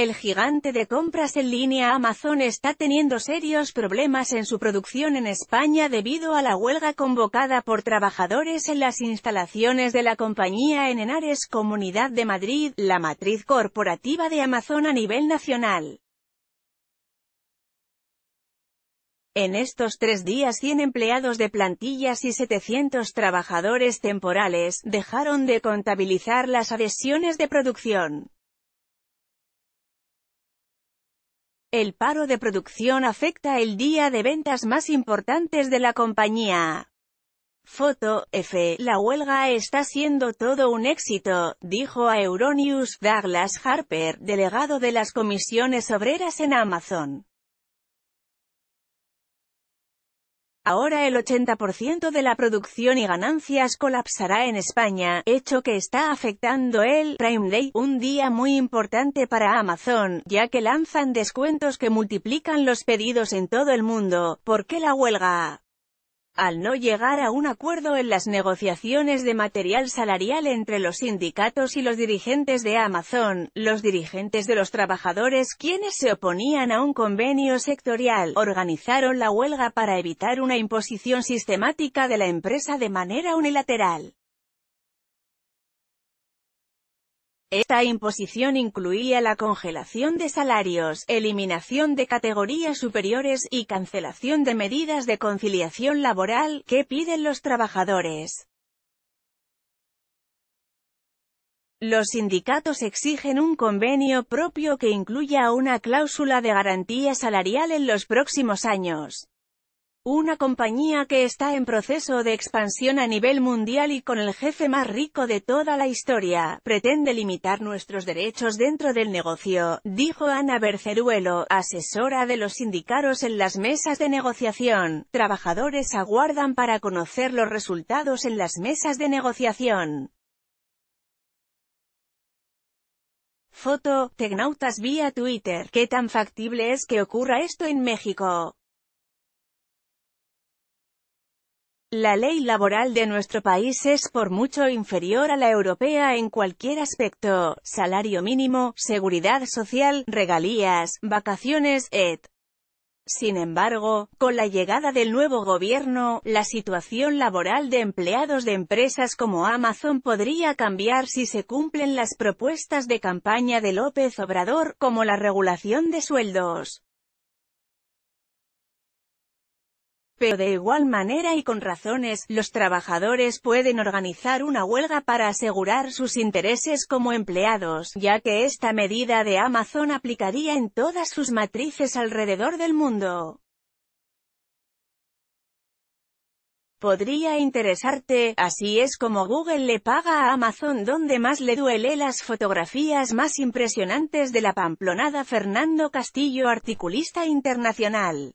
El gigante de compras en línea Amazon está teniendo serios problemas en su producción en España debido a la huelga convocada por trabajadores en las instalaciones de la compañía en Henares Comunidad de Madrid, la matriz corporativa de Amazon a nivel nacional. En estos tres días 100 empleados de plantillas y 700 trabajadores temporales, dejaron de contabilizar las adhesiones de producción. El paro de producción afecta el día de ventas más importantes de la compañía. Foto, F. La huelga está siendo todo un éxito, dijo a Euronews, Douglas Harper, delegado de las comisiones obreras en Amazon. Ahora el 80% de la producción y ganancias colapsará en España, hecho que está afectando el Prime Day, un día muy importante para Amazon, ya que lanzan descuentos que multiplican los pedidos en todo el mundo. ¿Por qué la huelga? Al no llegar a un acuerdo en las negociaciones de material salarial entre los sindicatos y los dirigentes de Amazon, los dirigentes de los trabajadores quienes se oponían a un convenio sectorial, organizaron la huelga para evitar una imposición sistemática de la empresa de manera unilateral. Esta imposición incluía la congelación de salarios, eliminación de categorías superiores y cancelación de medidas de conciliación laboral que piden los trabajadores. Los sindicatos exigen un convenio propio que incluya una cláusula de garantía salarial en los próximos años. Una compañía que está en proceso de expansión a nivel mundial y con el jefe más rico de toda la historia, pretende limitar nuestros derechos dentro del negocio, dijo Ana Berceruelo, asesora de los sindicatos en las mesas de negociación. Trabajadores aguardan para conocer los resultados en las mesas de negociación. Foto, Tecnautas vía Twitter. ¿Qué tan factible es que ocurra esto en México? La ley laboral de nuestro país es por mucho inferior a la europea en cualquier aspecto, salario mínimo, seguridad social, regalías, vacaciones, etc. Sin embargo, con la llegada del nuevo gobierno, la situación laboral de empleados de empresas como Amazon podría cambiar si se cumplen las propuestas de campaña de López Obrador, como la regulación de sueldos. Pero de igual manera y con razones, los trabajadores pueden organizar una huelga para asegurar sus intereses como empleados, ya que esta medida de Amazon aplicaría en todas sus matrices alrededor del mundo. Podría interesarte, así es como Google le paga a Amazon donde más le duele las fotografías más impresionantes de la pamplonada Fernando Castillo articulista internacional.